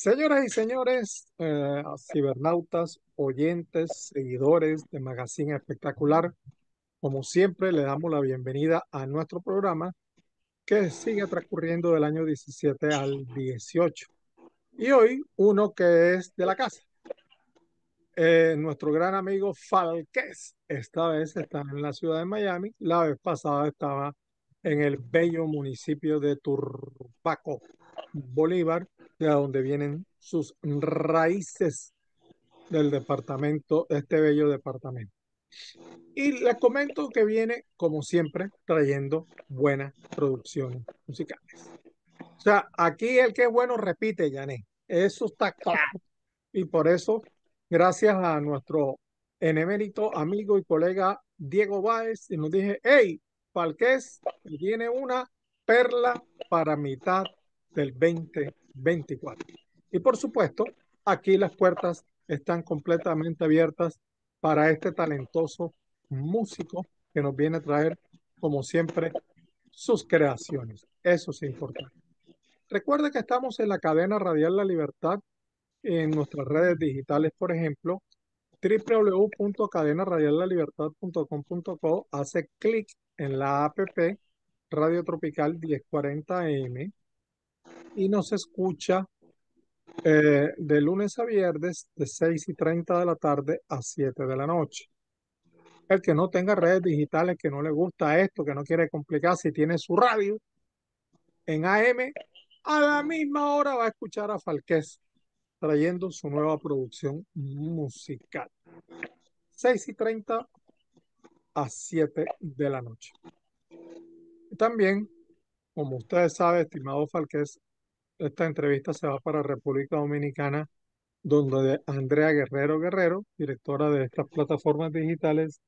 Señoras y señores, eh, cibernautas, oyentes, seguidores de Magazine Espectacular, como siempre le damos la bienvenida a nuestro programa que sigue transcurriendo del año 17 al 18. Y hoy uno que es de la casa. Eh, nuestro gran amigo Falquez, esta vez está en la ciudad de Miami, la vez pasada estaba en el bello municipio de Turbaco, Bolívar, de donde vienen sus raíces del departamento, de este bello departamento. Y les comento que viene, como siempre, trayendo buenas producciones musicales. O sea, aquí el que es bueno repite, Jané. Eso está claro. Y por eso, gracias a nuestro enemérito amigo y colega Diego Báez, y nos dije, hey, Falqués tiene una perla para mitad del 20 24. Y por supuesto, aquí las puertas están completamente abiertas para este talentoso músico que nos viene a traer, como siempre, sus creaciones. Eso es importante. Recuerda que estamos en la cadena Radial La Libertad, en nuestras redes digitales, por ejemplo, www.cadenaradiallalibertad.com.co, hace clic en la app Radio Tropical 1040M y nos escucha eh, de lunes a viernes de 6 y 30 de la tarde a 7 de la noche. El que no tenga redes digitales, que no le gusta esto, que no quiere complicarse si tiene su radio en AM, a la misma hora va a escuchar a Falqués trayendo su nueva producción musical. 6 y 30 a 7 de la noche. También como ustedes saben, estimado Falquez, esta entrevista se va para República Dominicana, donde Andrea Guerrero Guerrero, directora de estas plataformas digitales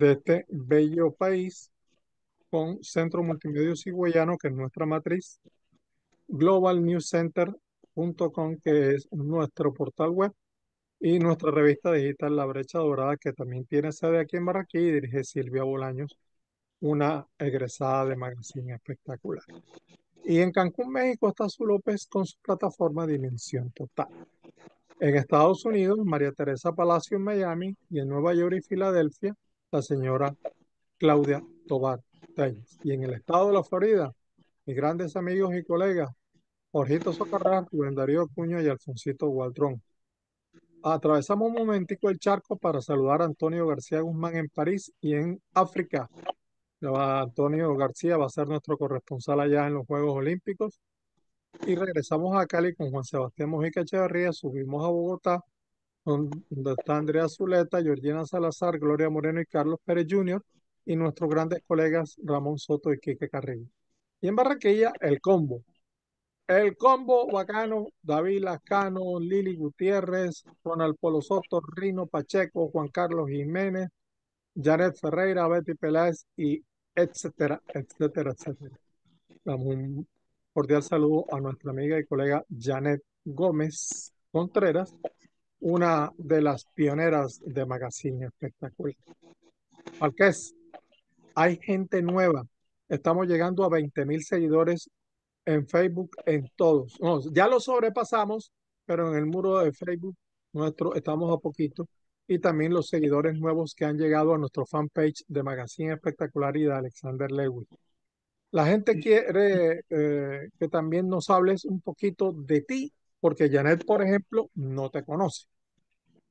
de este bello país, con Centro Multimedio Cigüeyano, que es nuestra matriz, globalnewscenter.com, que es nuestro portal web, y nuestra revista digital La Brecha Dorada, que también tiene sede aquí en Barranquilla y dirige Silvia Bolaños una egresada de Magazine Espectacular. Y en Cancún, México, está Su López con su plataforma Dimensión Total. En Estados Unidos, María Teresa Palacio en Miami y en Nueva York y Filadelfia, la señora Claudia Tobar Y en el estado de la Florida, mis grandes amigos y colegas, Jorgito Socarrán, Rubén Darío Cuño y Alfoncito Gualdrón. Atravesamos un momentico el charco para saludar a Antonio García Guzmán en París y en África, Antonio García va a ser nuestro corresponsal allá en los Juegos Olímpicos. Y regresamos a Cali con Juan Sebastián Mojica Echeverría, subimos a Bogotá, donde está Andrea Zuleta, Georgina Salazar, Gloria Moreno y Carlos Pérez Jr. y nuestros grandes colegas Ramón Soto y Quique Carrillo. Y en Barranquilla, el combo. El combo bacano, David Lascano, Lili Gutiérrez, Ronald Polo Soto, Rino Pacheco, Juan Carlos Jiménez, Janet Ferreira, Betty Peláez y etcétera, etcétera, etcétera. Damos un cordial saludo a nuestra amiga y colega Janet Gómez Contreras, una de las pioneras de Magazine Espectacular. Marqués, hay gente nueva. Estamos llegando a 20 mil seguidores en Facebook, en todos. ya lo sobrepasamos, pero en el muro de Facebook nuestro estamos a poquito y también los seguidores nuevos que han llegado a nuestro fanpage de Magazine Espectacular y de Alexander Lewis. La gente quiere eh, que también nos hables un poquito de ti, porque Janet, por ejemplo, no te conoce.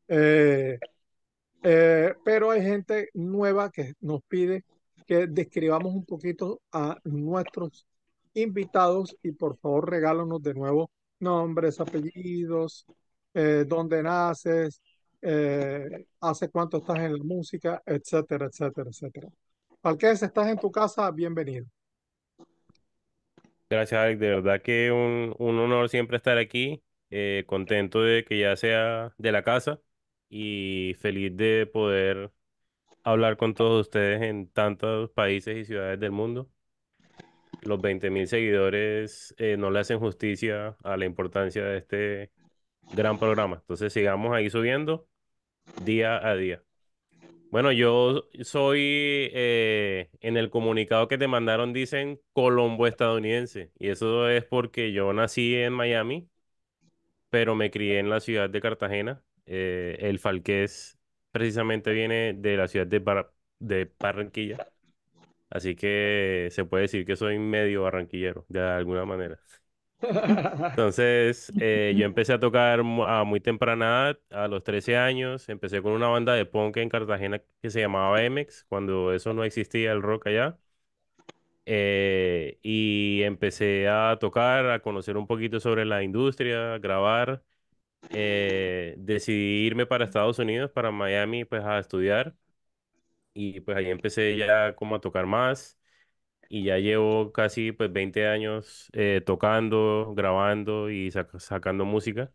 Eh, eh, pero hay gente nueva que nos pide que describamos un poquito a nuestros invitados y por favor regálanos de nuevo nombres, apellidos, dónde naces, eh, hace cuánto estás en la música, etcétera, etcétera, etcétera. Falquez, estás en tu casa, bienvenido. Gracias, Alex. De verdad que un, un honor siempre estar aquí. Eh, contento de que ya sea de la casa y feliz de poder hablar con todos ustedes en tantos países y ciudades del mundo. Los 20.000 seguidores eh, no le hacen justicia a la importancia de este Gran programa. Entonces sigamos ahí subiendo día a día. Bueno, yo soy eh, en el comunicado que te mandaron dicen Colombo estadounidense y eso es porque yo nací en Miami, pero me crié en la ciudad de Cartagena. Eh, el Falqués precisamente viene de la ciudad de, de Barranquilla, así que se puede decir que soy medio barranquillero de alguna manera. Entonces, eh, yo empecé a tocar a muy temprana edad, a los 13 años. Empecé con una banda de punk en Cartagena que se llamaba MX, cuando eso no existía el rock allá. Eh, y empecé a tocar, a conocer un poquito sobre la industria, a grabar. Eh, decidí irme para Estados Unidos, para Miami, pues a estudiar. Y pues ahí empecé ya como a tocar más y ya llevo casi pues 20 años eh, tocando, grabando y sacando música.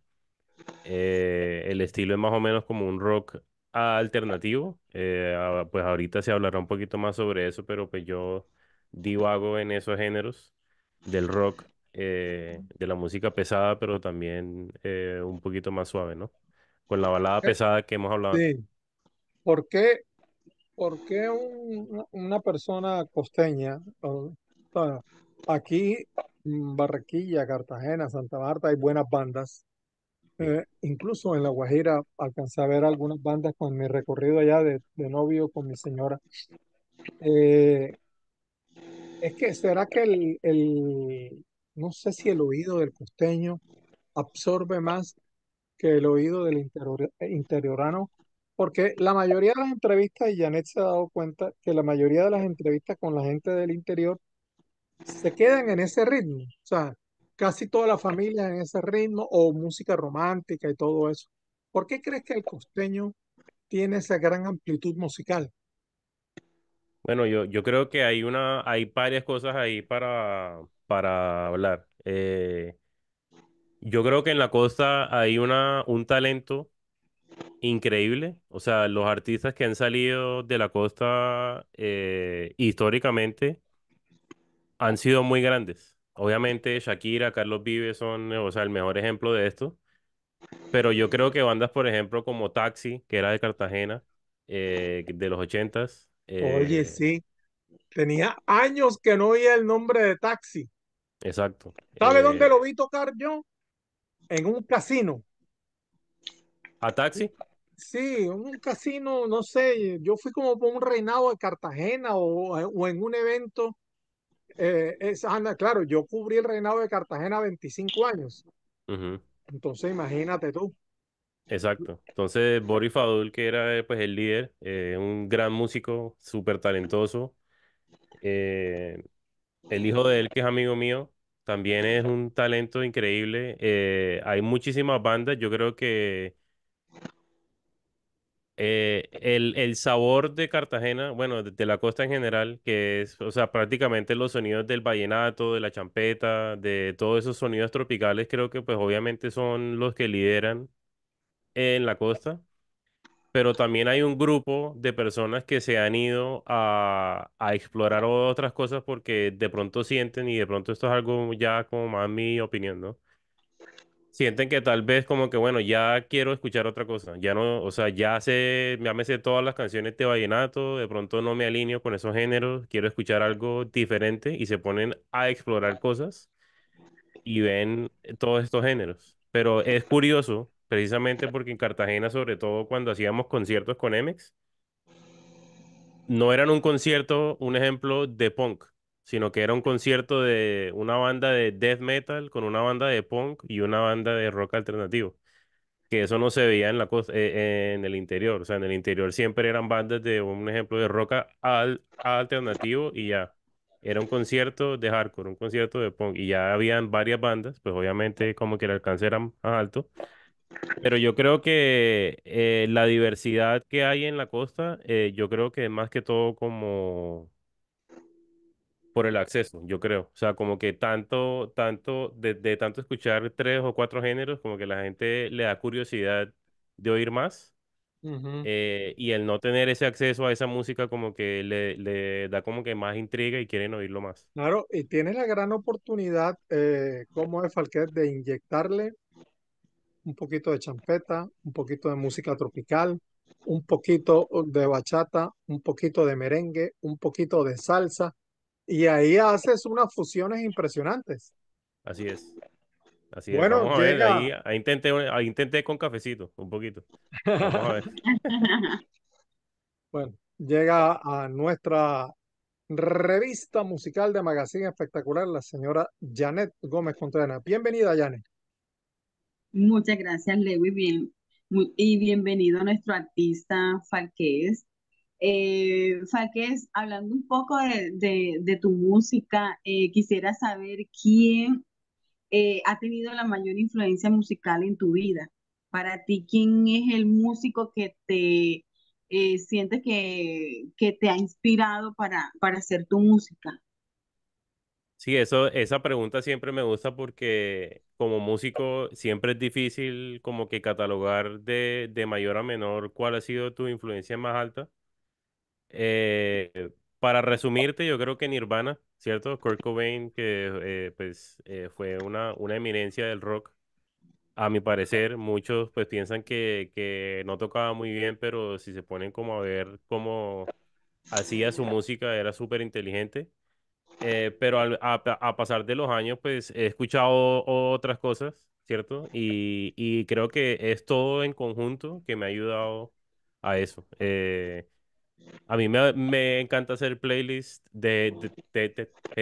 Eh, el estilo es más o menos como un rock alternativo. Eh, pues ahorita se hablará un poquito más sobre eso, pero pues yo divago en esos géneros del rock, de la música pesada, pero también un poquito más suave, ¿no? Con la balada pesada que hemos hablado. Sí. ¿Por qué ¿por qué una persona costeña, aquí en Barranquilla, Cartagena, Santa Marta hay buenas bandas? Eh, incluso en La Guajira alcancé a ver algunas bandas con mi recorrido allá de, novio con mi señora. Eh, es que será que el, el, no sé si el oído del costeño absorbe más que el oído del eh, interiorano porque la mayoría de las entrevistas, y Janet se ha dado cuenta, que la mayoría de las entrevistas con la gente del interior se quedan en ese ritmo. O sea, casi toda la familia en ese ritmo o música romántica y todo eso. ¿Por qué crees que el costeño tiene esa gran amplitud musical? Bueno, yo, yo creo que hay una, hay varias cosas ahí para, para hablar. Eh, yo creo que en la costa hay una, un talento increíble. O sea, los artistas que han salido de la costa eh, históricamente han sido muy grandes. Obviamente Shakira, Carlos Vives son, o sea, el mejor ejemplo de esto. Pero yo creo que bandas, por ejemplo, como Taxi, que era de Cartagena, eh, de los ochentas. Oye, eh, sí. Tenía años que no oía el nombre de Taxi. Exacto. ¿Sabe dónde lo vi tocar yo? En un casino. ¿A taxi? Sí, un casino, no sé, yo fui como por un reinado de Cartagena o, eh, en un evento. Eh, anda, ah, claro, yo cubrí el reinado de Cartagena 25 años. Entonces, imagínate tú. Exacto. Entonces, Boris Fadul, que era eh, pues el líder, eh, un gran músico, súper talentoso. el hijo de él, que es amigo mío, también es un talento increíble. hay muchísimas bandas, yo creo que eh, el, el, sabor de Cartagena, bueno, de, la costa en general, que es, o sea, prácticamente los sonidos del vallenato, de la champeta, de todos esos sonidos tropicales, creo que pues obviamente son los que lideran en la costa. Pero también hay un grupo de personas que se han ido a, a explorar otras cosas porque de pronto sienten y de pronto esto es algo ya como más mi opinión, ¿no? sienten que tal vez como que, bueno, ya quiero escuchar otra cosa, ya no, o sea, ya sé, ya me sé todas las canciones de vallenato, de pronto no me alineo con esos géneros, quiero escuchar algo diferente y se ponen a explorar cosas y ven todos estos géneros. Pero es curioso, precisamente porque en Cartagena, sobre todo cuando hacíamos conciertos con Emex, no eran un concierto, un ejemplo de punk, sino que era un concierto de una banda de death metal con una banda de punk y una banda de rock alternativo. Que eso no se veía en, la costa, eh, eh, en el interior. O sea, en el interior siempre eran bandas de, un ejemplo, de rock alternativo y ya. Era un concierto de hardcore, un concierto de punk. Y ya habían varias bandas, pues obviamente como que el alcance era más alto. Pero yo creo que eh, la diversidad que hay en la costa, yo creo que más que todo como por el acceso, yo creo. O sea, como que tanto, tanto, de, tanto escuchar tres o cuatro géneros, como que la gente le da curiosidad de oír más. Eh, y el no tener ese acceso a esa música como que le, da como que más intriga y quieren oírlo más. Claro, y tiene la gran oportunidad, eh, como es Falquet, de inyectarle un poquito de champeta, un poquito de música tropical, un poquito oh, de bachata, un poquito de merengue, un poquito de salsa y ahí haces unas fusiones impresionantes. Así es. Así Bueno, ahí, intenté, con cafecito, un poquito. bueno, llega a nuestra revista musical de Magazine Espectacular, la señora Janet Gómez Contreras. Bienvenida, Janet. Muchas gracias, Lewis. Bien, y bienvenido a nuestro artista Falqués. Eh, hablando un poco de, tu música, eh, quisiera saber quién eh, ha tenido la mayor influencia musical en tu vida. Para ti, ¿quién es el músico que te eh, sientes que, te ha inspirado para, hacer tu música? Sí, eso, esa pregunta siempre me gusta porque como músico siempre es difícil como que catalogar de mayor a menor cuál ha sido tu influencia más alta eh, para resumirte, yo creo que Nirvana, ¿cierto? Kurt Cobain, que eh, pues eh, fue una, una eminencia del rock, a mi parecer, muchos pues piensan que, no tocaba muy bien, pero si se ponen como a ver cómo hacía su música, era súper inteligente. pero a, pasar de los años, pues he escuchado otras cosas, ¿cierto? Y, y creo que es todo en conjunto que me ha ayudado a eso. Eh, a mí me, encanta hacer playlist de,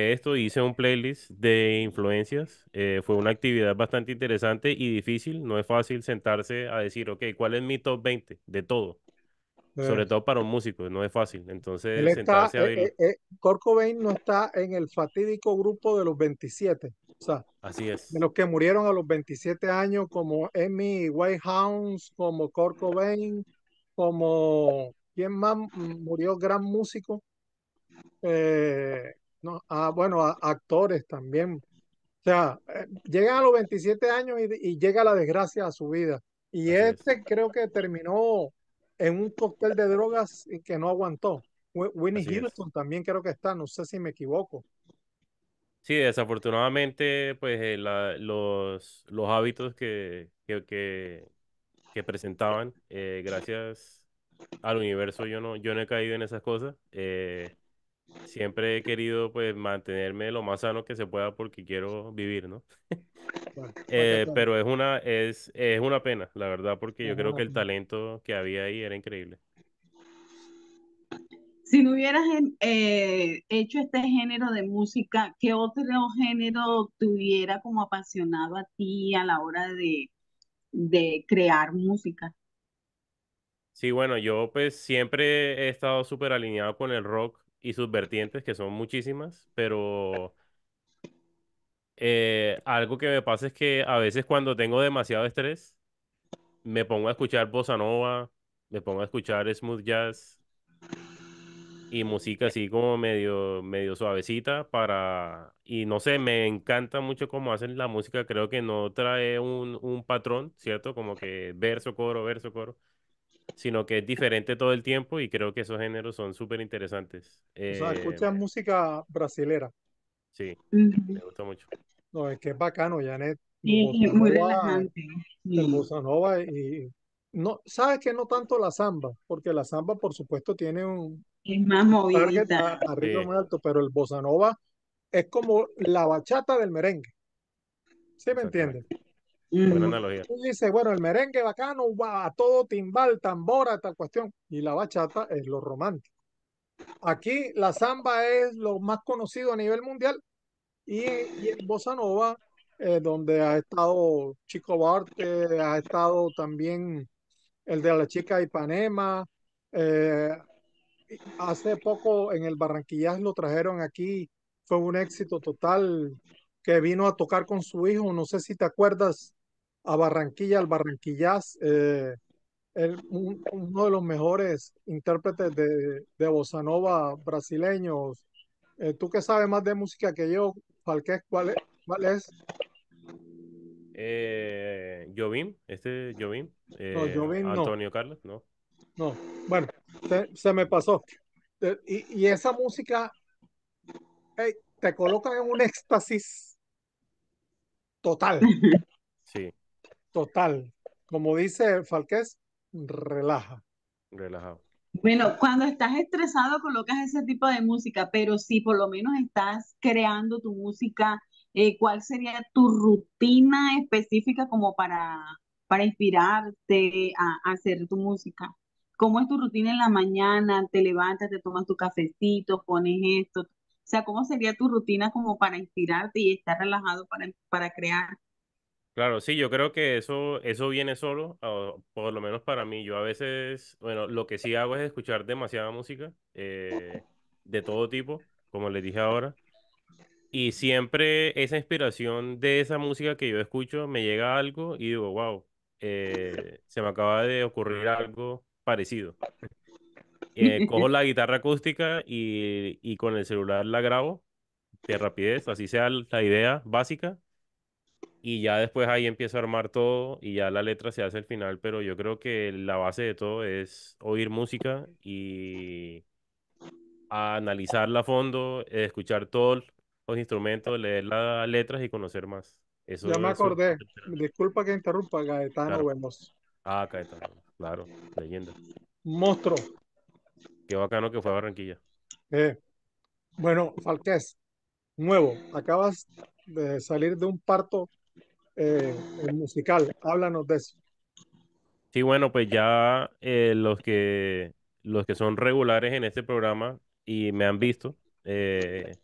esto. Hice un playlist de influencias. Eh, fue una actividad bastante interesante y difícil. No es fácil sentarse a decir, ok, ¿cuál es mi top 20 de todo? Sobre pues. todo para un músico, no es fácil. Entonces, sentarse a eh, ver. Eh, no está en el fatídico grupo de los 27. O sea, Así es. De los que murieron a los 27 años, como Emmy Whitehouse, como Corcobain, como ¿Quién más murió gran músico? Eh, ah, bueno, actores también. O sea, eh, llegan a los 27 años y, llega la desgracia a su vida. Y este creo que terminó en un cóctel de drogas que no aguantó. Winnie Houston también creo que está, no sé si me equivoco. Sí, desafortunadamente, pues eh, los, hábitos que, que, que presentaban, gracias al universo yo no, yo no he caído en esas cosas. Eh, siempre he querido pues mantenerme lo más sano que se pueda porque quiero vivir, ¿no? Eh, pues. pero es una, es, es una pena, la verdad, porque yo creo que el talento que había ahí era increíble. Si no hubieras eh, hecho este género de música, ¿qué otro género tuviera como apasionado a ti a la hora de, de crear música? Sí, bueno, yo pues siempre he estado súper alineado con el rock y sus vertientes, que son muchísimas, pero eh, algo que me pasa es que a veces cuando tengo demasiado estrés, me pongo a escuchar bossa nova, me pongo a escuchar smooth jazz y música así como medio, medio suavecita para... Y no sé, me encanta mucho cómo hacen la música, creo que no trae un patrón, ¿cierto? Como que verso, coro, verso, coro sino que es diferente todo el tiempo y creo que esos géneros son súper interesantes. o sea, eh, escuchas música brasilera. Sí, me gusta mucho. No, es que es bacano, Janet. Sí, es muy relajante. Bossa Nova y... No, sabes que no tanto la samba, porque la samba, por supuesto, tiene un... Es más movida. alto, pero el bossa nova es como la bachata del merengue. ¿Sí me entiendes? Mm, bueno, el merengue bacano, va a todo timbal, tambora, tal cuestión. Y la bachata es lo romántico. Aquí la samba es lo más conocido a nivel mundial y, en Bossa Nova, eh, donde ha estado Chico Barte, ha estado también el de la chica Ipanema. Eh, hace poco en el Barranquillas lo trajeron aquí, fue un éxito total que vino a tocar con su hijo, no sé si te acuerdas, a Barranquilla, al Barranquillaz, eh, uno de los mejores intérpretes de, de bossa nova brasileños. Eh, Tú que sabes más de música que yo, Falqués, ¿cuál es? ¿Cuál eh, este Jovim. Eh, Antonio Carlos, no. No, bueno, se, me pasó. Y, esa música te coloca en un éxtasis total. Sí total. Como dice Falqués, relaja. Relajado. Bueno, cuando estás estresado colocas ese tipo de música, pero si por lo menos estás creando tu música, eh, ¿cuál sería tu rutina específica como para, para inspirarte a, hacer tu música? ¿Cómo es tu rutina en la mañana? ¿Te levantas, te tomas tu cafecito, pones esto? O sea, ¿cómo sería tu rutina como para inspirarte y estar relajado para, para crear? Claro, sí, yo creo que eso, eso viene solo, por lo menos para mí. Yo a veces, bueno, lo que sí hago es escuchar demasiada música eh, de todo tipo, como les dije ahora. Y siempre esa inspiración de esa música que yo escucho me llega a algo y digo, wow, eh, se me acaba de ocurrir algo parecido. Eh, cojo la guitarra acústica y, y con el celular la grabo de rapidez, así sea la idea básica y ya después ahí empiezo a armar todo y ya la letra se hace al final, pero yo creo que la base de todo es oír música y analizarla a fondo, escuchar todos los instrumentos, leer las letras y conocer más. Eso, ya me acordé, disculpa que interrumpa, Gaetano buenos Ah, Gaetano, claro, leyenda. Monstruo. Qué bacano que fue a Barranquilla. Eh, bueno, Falqués, nuevo, acabas de salir de un parto eh, el musical. Háblanos de eso. Sí, bueno, pues ya eh, los, que, los que son regulares en este programa y me han visto, eh,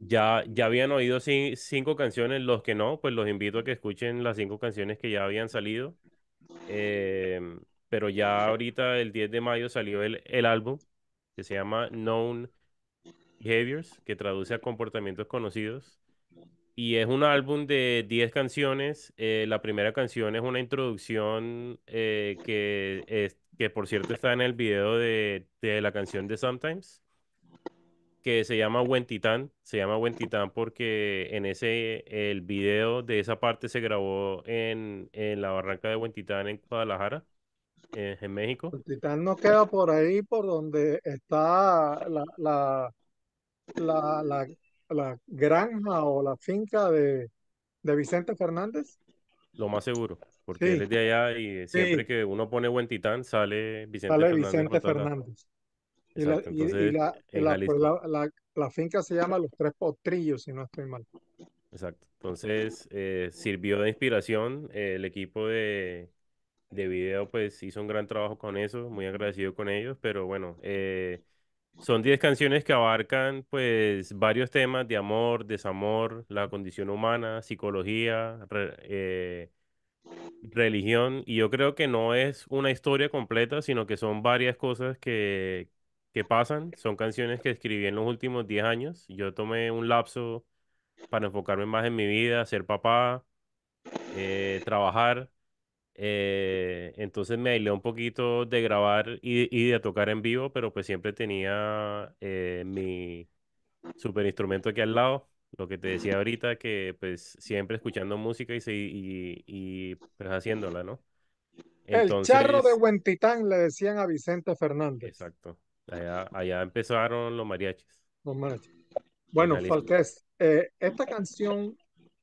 ya, ya habían oído cinco canciones, los que no, pues los invito a que escuchen las cinco canciones que ya habían salido. pero ya ahorita, el 10 de mayo, salió el, el, álbum que se llama Known Behaviors, que traduce a comportamientos conocidos y es un álbum de 10 canciones. Eh, la primera canción es una introducción eh, que, es, que, por cierto, está en el video de, la canción de Sometimes, que se llama Buen Se llama Buen porque en ese, el video de esa parte se grabó en, la barranca de Buen en Guadalajara. Eh, en México. El no queda por ahí, por donde está la, la la granja o la finca de, de Vicente Fernández? Lo más seguro, porque es de allá y siempre que uno pone buen titán sale Vicente sale Fernández. Vicente Fernández. Y, la, finca se llama Los Tres Potrillos, si no estoy mal. Exacto. Entonces eh, sirvió de inspiración. Eh, el equipo de, de video pues hizo un gran trabajo con eso, muy agradecido con ellos, pero bueno, eh, son 10 canciones que abarcan pues varios temas de amor, desamor, la condición humana, psicología, eh, religión. Y yo creo que no es una historia completa, sino que son varias cosas que, pasan. Son canciones que escribí en los últimos 10 años. Yo tomé un lapso para enfocarme más en mi vida, ser papá, eh, trabajar eh, entonces me aislé un poquito de grabar y, de tocar en vivo, pero pues siempre tenía eh, mi super instrumento aquí al lado, lo que te decía ahorita, que pues siempre escuchando música y, pues haciéndola, ¿no? el charro de Huentitán le decían a Vicente Fernández. Exacto. Allá, empezaron los mariachis. Los mariachis. Bueno, Falquez, eh, esta canción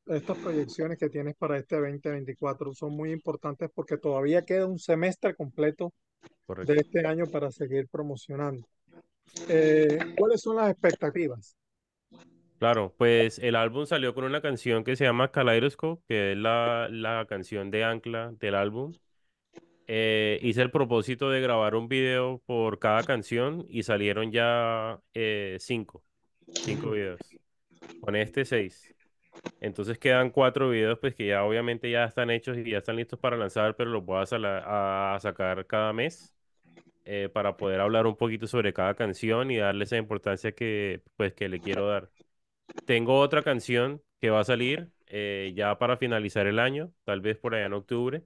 estas proyecciones que tienes para este 2024 son muy importantes porque todavía queda un semestre completo de este año para seguir promocionando. Eh, ¿Cuáles son las expectativas? Claro, pues el álbum salió con una canción que se llama Kaleidoscope, que es la, canción de ancla del álbum. Eh, hice el propósito de grabar un video por cada canción y salieron ya eh, cinco, cinco videos. Con este seis. Entonces quedan cuatro videos, pues que ya obviamente ya están hechos y ya están listos para lanzar, pero los voy a, sacar cada mes eh, para poder hablar un poquito sobre cada canción y darle esa importancia que, pues, que le quiero dar. Tengo otra canción que va a salir eh, ya para finalizar el año, tal vez por allá en octubre.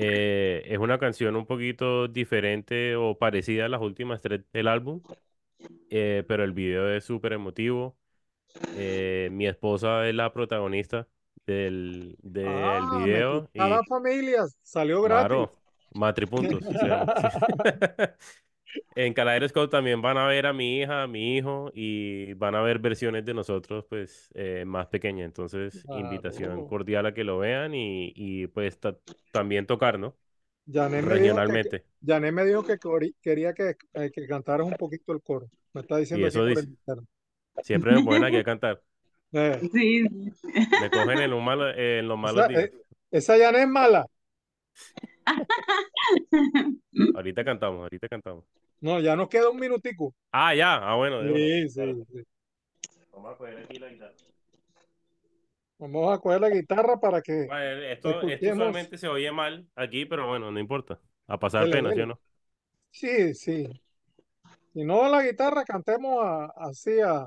Eh, es una canción un poquito diferente o parecida a las últimas tres del álbum, pero el video es súper emotivo. Eh, mi esposa es la protagonista del, del ah, video. Y... la familias, salió gratis. Claro, matripuntos. En sea, en también van a ver a mi hija, a mi hijo y van a ver versiones de nosotros pues eh, más pequeñas. Entonces, invitación cordial a que lo vean y, pues también tocar, ¿no? regionalmente. Me Jané me dijo que quería eh, que, cantaras un poquito el coro. Me está diciendo así eso el Siempre me ponen aquí a cantar. Eh. Sí. Me cogen en, malo, en los malos esa, días. Eh, esa ya no es mala. ahorita cantamos, ahorita cantamos. No, ya nos queda un minutico. Ah, ya. Ah, bueno. Sí, sí, Vamos a coger aquí la guitarra. Vamos a coger la guitarra para que. esto, esto, solamente se oye mal aquí, pero bueno, no importa. A pasar pena, ¿sí o no? Sí, sí. Si no la guitarra, cantemos así a,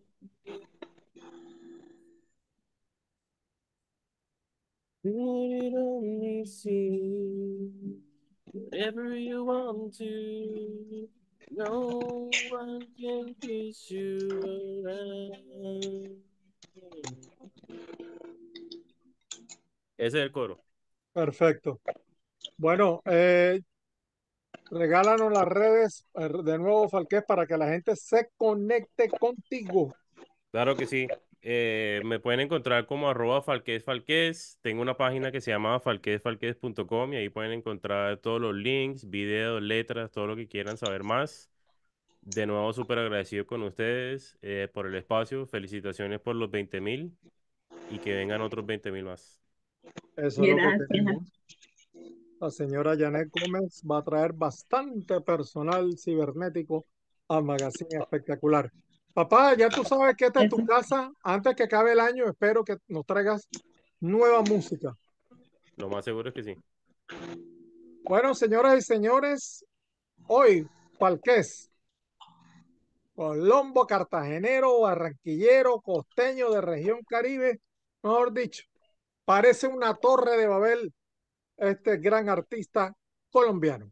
Ese es el coro. Perfecto. Bueno, eh, regálanos las redes eh, de nuevo, Falqués, para que la gente se conecte contigo. Claro que sí. Eh, me pueden encontrar como arroba Tengo una página que se llama falquezfalquez.com y ahí pueden encontrar todos los links, videos, letras, todo lo que quieran saber más. De nuevo, súper agradecido con ustedes eh, por el espacio. Felicitaciones por los 20 mil y que vengan otros 20 mil más. Eso La señora Janet Gómez va a traer bastante personal cibernético a Magazine Espectacular. Papá, ya tú sabes que está en tu casa. Antes que acabe el año, espero que nos traigas nueva música. Lo más seguro es que sí. Bueno, señoras y señores, hoy, Palqués, Colombo, cartagenero, barranquillero, costeño de región Caribe, mejor dicho, parece una torre de Babel este gran artista colombiano.